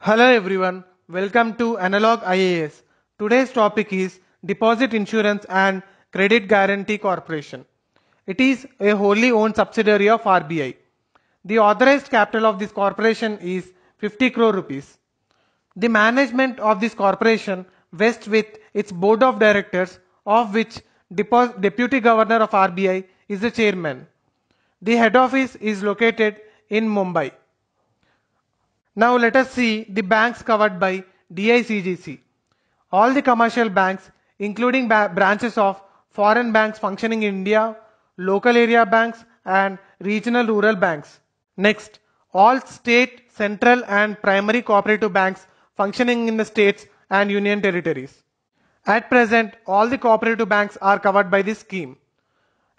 Hello everyone, welcome to Analog IAS. Today's topic is Deposit Insurance and Credit Guarantee Corporation. It is a wholly owned subsidiary of RBI. The authorized capital of this corporation is 50 crore rupees. The management of this corporation vests with its board of directors of which deputy governor of RBI is the chairman. The head office is located in Mumbai. Now let us see the banks covered by DICGC. All the commercial banks, including ba branches of foreign banks functioning in India, local area banks and regional rural banks. Next, all state, central and primary cooperative banks functioning in the states and union territories. At present, all the cooperative banks are covered by this scheme,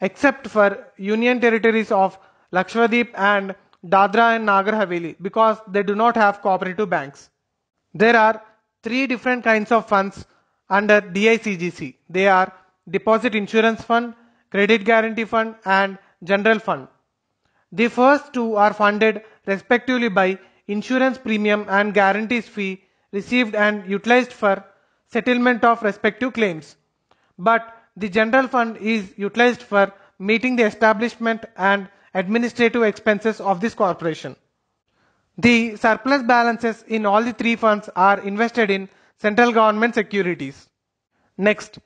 except for union territories of Lakshadweep and Dadra and Nagar Haveli because they do not have cooperative banks. There are three different kinds of funds under DICGC. They are Deposit Insurance Fund, Credit Guarantee Fund and General Fund. The first two are funded respectively by insurance premium and guarantees fee received and utilized for settlement of respective claims. But the general fund is utilized for meeting the establishment and administrative expenses of this corporation. The surplus balances in all the three funds are invested in central government securities. Next,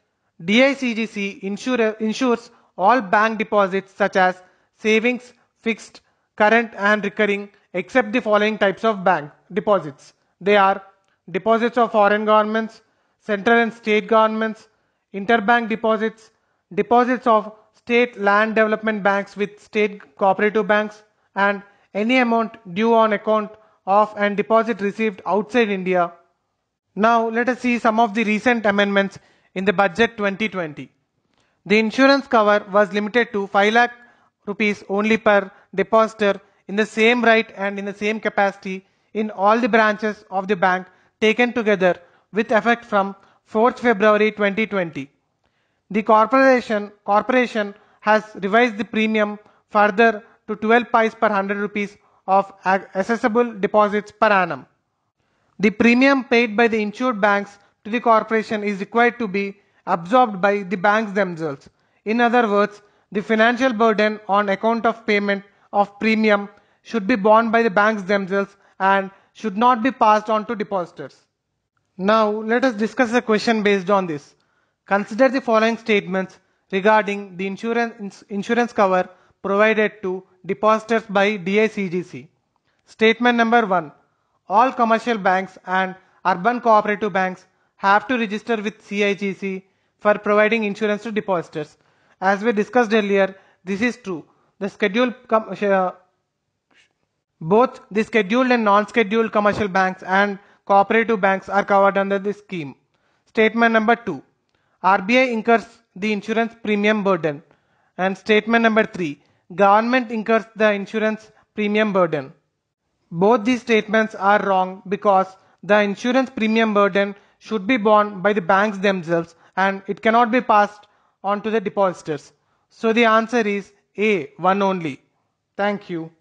DICGC insure, insures all bank deposits such as savings, fixed, current and recurring except the following types of bank deposits. They are deposits of foreign governments, central and state governments, interbank deposits, deposits of state land development banks with state cooperative banks and any amount due on account of and deposit received outside India. Now let us see some of the recent amendments in the budget 2020. The insurance cover was limited to 5 lakh rupees only per depositor in the same right and in the same capacity in all the branches of the bank taken together with effect from 4th February 2020. The corporation, corporation has revised the premium further to 12 pies per 100 rupees of accessible deposits per annum. The premium paid by the insured banks to the corporation is required to be absorbed by the banks themselves. In other words, the financial burden on account of payment of premium should be borne by the banks themselves and should not be passed on to depositors. Now, let us discuss a question based on this. Consider the following statements regarding the insurance, insurance cover provided to depositors by DICGC. Statement number 1. All commercial banks and urban cooperative banks have to register with CIGC for providing insurance to depositors. As we discussed earlier, this is true. The scheduled uh, both the scheduled and non-scheduled commercial banks and cooperative banks are covered under this scheme. Statement number 2. RBI incurs the insurance premium burden. And statement number 3. Government incurs the insurance premium burden. Both these statements are wrong because the insurance premium burden should be borne by the banks themselves and it cannot be passed on to the depositors. So the answer is A, one only. Thank you.